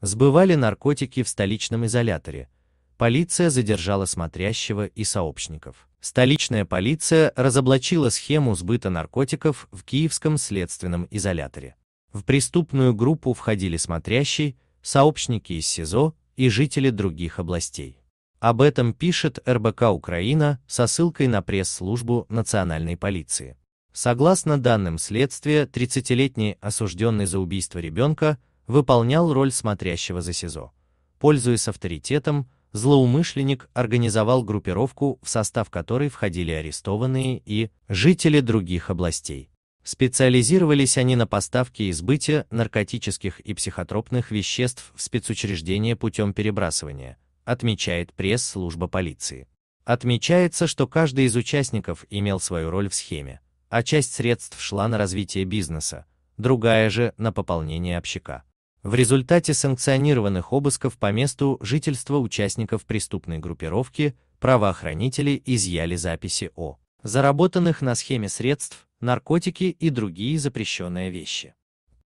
сбывали наркотики в столичном изоляторе. Полиция задержала смотрящего и сообщников. Столичная полиция разоблачила схему сбыта наркотиков в Киевском следственном изоляторе. В преступную группу входили смотрящий, сообщники из СИЗО и жители других областей. Об этом пишет РБК Украина со ссылкой на пресс-службу национальной полиции. Согласно данным следствия, 30-летний осужденный за убийство ребенка выполнял роль смотрящего за СИЗО. Пользуясь авторитетом, злоумышленник организовал группировку, в состав которой входили арестованные и жители других областей. Специализировались они на поставке и сбыте наркотических и психотропных веществ в спецучреждения путем перебрасывания, отмечает пресс-служба полиции. Отмечается, что каждый из участников имел свою роль в схеме, а часть средств шла на развитие бизнеса, другая же – на пополнение общака. В результате санкционированных обысков по месту жительства участников преступной группировки правоохранители изъяли записи о заработанных на схеме средств, наркотики и другие запрещенные вещи.